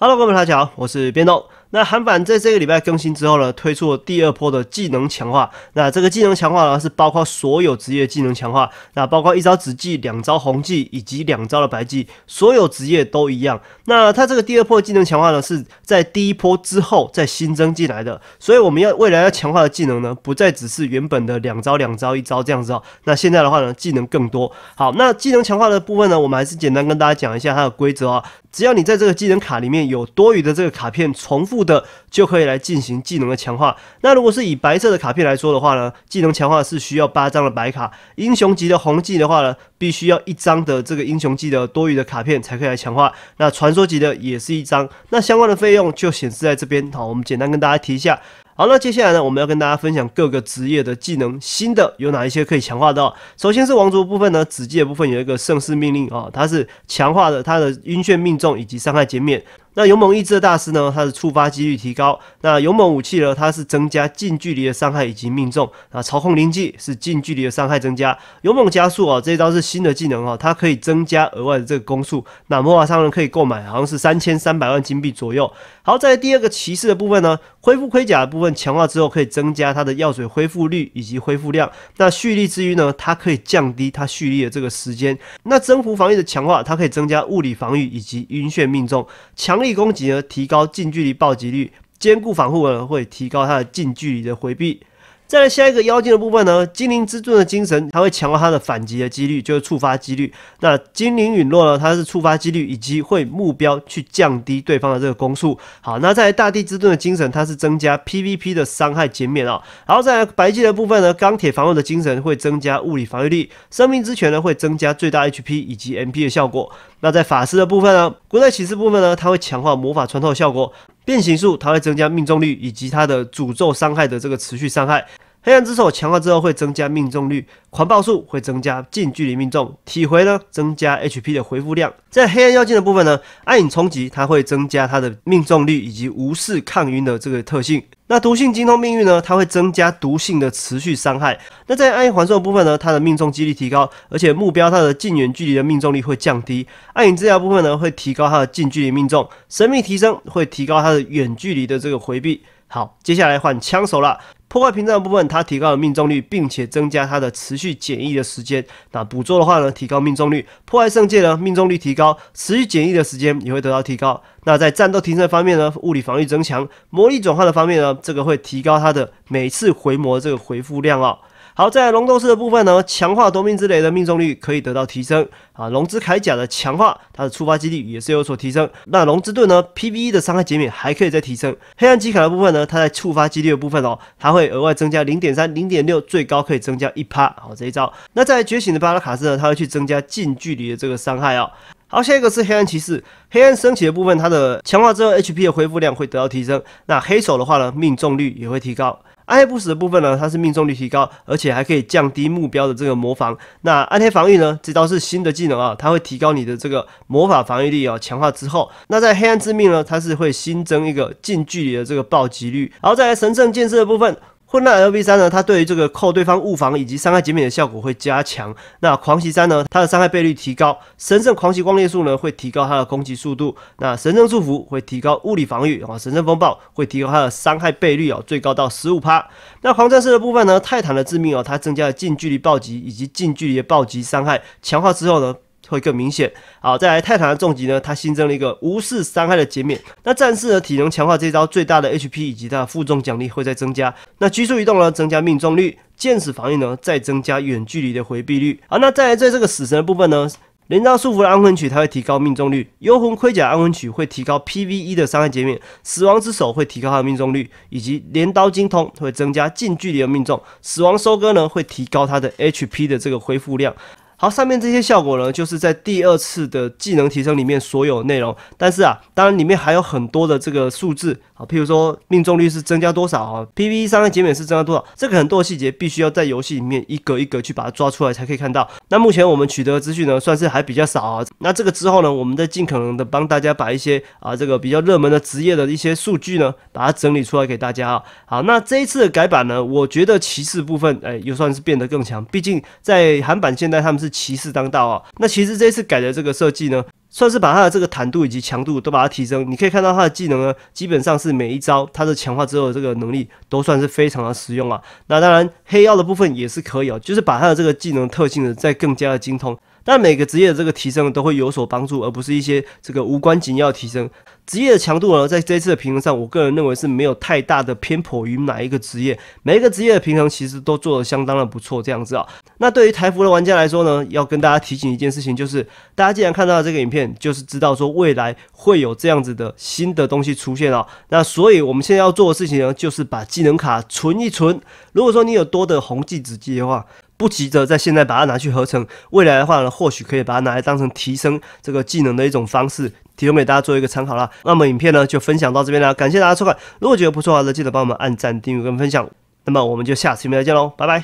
Hello，各位大家好，我是边栋。那韩版在这个礼拜更新之后呢，推出了第二波的技能强化。那这个技能强化呢，是包括所有职业技能强化，那包括一招紫技、两招红技以及两招的白技，所有职业都一样。那它这个第二波技能强化呢，是在第一波之后再新增进来的。所以我们要未来要强化的技能呢，不再只是原本的两招、两招、一招这样子哦。那现在的话呢，技能更多。好，那技能强化的部分呢，我们还是简单跟大家讲一下它的规则啊。只要你在这个技能卡里面有多余的这个卡片重复。的就可以来进行技能的强化。那如果是以白色的卡片来说的话呢，技能强化是需要八张的白卡。英雄级的红技的话呢，必须要一张的这个英雄技的多余的卡片才可以来强化。那传说级的也是一张。那相关的费用就显示在这边。好，我们简单跟大家提一下。好，那接下来呢，我们要跟大家分享各个职业的技能新的有哪一些可以强化的。首先是王族部分呢，子界部分有一个盛世命令啊，它是强化的它的晕眩命中以及伤害减免。那勇猛意志的大师呢？它是触发几率提高。那勇猛武器呢？它是增加近距离的伤害以及命中。那操控灵技是近距离的伤害增加。勇猛加速啊，这一招是新的技能啊，它可以增加额外的这个攻速。那魔法商人可以购买，好像是三千三百万金币左右。好，在第二个骑士的部分呢，恢复盔甲的部分强化之后，可以增加它的药水恢复率以及恢复量。那蓄力之余呢，它可以降低它蓄力的这个时间。那增幅防御的强化，它可以增加物理防御以及晕眩命中。强力。攻击而提高近距离暴击率，兼顾防护会提高他的近距离的回避。再来下一个妖精的部分呢，精灵之盾的精神，它会强化它的反击的几率，就是触发几率。那精灵陨落呢，它是触发几率以及会目标去降低对方的这个攻速。好，那再来大地之盾的精神，它是增加 PVP 的伤害减免啊。然后再来白金的部分呢，钢铁防御的精神会增加物理防御力，生命之泉呢会增加最大 HP 以及 MP 的效果。那在法师的部分呢，古代骑士部分呢，它会强化魔法穿透效果，变形术它会增加命中率以及它的诅咒伤害的这个持续伤害。黑暗之手强化之后会增加命中率，狂暴术会增加近距离命中，体回呢增加 HP 的回复量。在黑暗妖精的部分呢，暗影冲击它会增加它的命中率以及无视抗晕的这个特性。那毒性精通命运呢，它会增加毒性的持续伤害。那在暗影环兽部分呢，它的命中几率提高，而且目标它的近远距离的命中率会降低。暗影治疗部分呢会提高它的近距离命中，神秘提升会提高它的远距离的这个回避。好，接下来换枪手了。破坏屏障的部分，它提高了命中率，并且增加它的持续减益的时间。那捕捉的话呢，提高命中率；破坏圣界呢，命中率提高，持续减益的时间也会得到提高。那在战斗提升方面呢，物理防御增强；魔力转化的方面呢，这个会提高它的每次回魔这个回复量啊。好，在龙斗士的部分呢，强化夺命之雷的命中率可以得到提升啊。龙之铠甲的强化，它的触发几率也是有所提升。那龙之盾呢，PVE 的伤害减免还可以再提升。黑暗机卡的部分呢，它在触发几率的部分哦，它会额外增加零点三、零点六，最高可以增加一趴。好，这一招。那在觉醒的巴拉卡斯呢，它会去增加近距离的这个伤害啊。好，下一个是黑暗骑士，黑暗升起的部分，它的强化之后，HP 的恢复量会得到提升。那黑手的话呢，命中率也会提高。暗黑不死的部分呢，它是命中率提高，而且还可以降低目标的这个魔防。那暗黑防御呢，这招是新的技能啊，它会提高你的这个魔法防御力啊。强化之后，那在黑暗之命呢，它是会新增一个近距离的这个暴击率。然后再来神圣建设的部分。混乱 Lv 三呢，它对于这个扣对方物防以及伤害减免的效果会加强。那狂袭三呢，它的伤害倍率提高。神圣狂袭光裂术呢，会提高它的攻击速度。那神圣祝福会提高物理防御啊。神圣风暴会提高它的伤害倍率哦，最高到十五趴。那狂战士的部分呢，泰坦的致命哦，它增加了近距离暴击以及近距离的暴击伤害强化之后呢。会更明显。好，再来泰坦的重疾呢，它新增了一个无视伤害的减免。那战士的体能强化这一招最大的 HP 以及它的负重奖励会再增加。那拘束移动呢，增加命中率；剑士防御呢，再增加远距离的回避率。好，那再来在这个死神的部分呢，镰刀束缚的安魂曲它会提高命中率；幽魂盔甲安魂曲会提高 PVE 的伤害减免；死亡之手会提高它的命中率，以及镰刀精通会增加近距离的命中；死亡收割呢会提高它的 HP 的这个恢复量。好，上面这些效果呢，就是在第二次的技能提升里面所有内容。但是啊，当然里面还有很多的这个数字啊，譬如说命中率是增加多少啊，PVE 伤害减免是增加多少，这个很多细节必须要在游戏里面一格一格去把它抓出来才可以看到。那目前我们取得的资讯呢，算是还比较少啊。那这个之后呢，我们再尽可能的帮大家把一些啊这个比较热门的职业的一些数据呢，把它整理出来给大家啊。好，那这一次的改版呢，我觉得骑士部分哎，又算是变得更强，毕竟在韩版现在他们是。骑士当道啊！那其实这次改的这个设计呢？算是把它的这个弹度以及强度都把它提升。你可以看到它的技能呢，基本上是每一招它的强化之后的这个能力都算是非常的实用啊。那当然黑曜的部分也是可以哦，就是把它的这个技能特性呢再更加的精通。但每个职业的这个提升都会有所帮助，而不是一些这个无关紧要的提升。职业的强度呢，在这次的平衡上，我个人认为是没有太大的偏颇于哪一个职业。每一个职业的平衡其实都做得相当的不错，这样子啊。那对于台服的玩家来说呢，要跟大家提醒一件事情，就是大家既然看到这个影片。就是知道说未来会有这样子的新的东西出现啊，那所以我们现在要做的事情呢，就是把技能卡存一存。如果说你有多的红技子机的话，不急着在现在把它拿去合成，未来的话呢，或许可以把它拿来当成提升这个技能的一种方式，提供给大家做一个参考啦。那么影片呢就分享到这边了，感谢大家收看。如果觉得不错的话呢，记得帮我们按赞、订阅跟分享。那么我们就下次影片见喽，拜拜。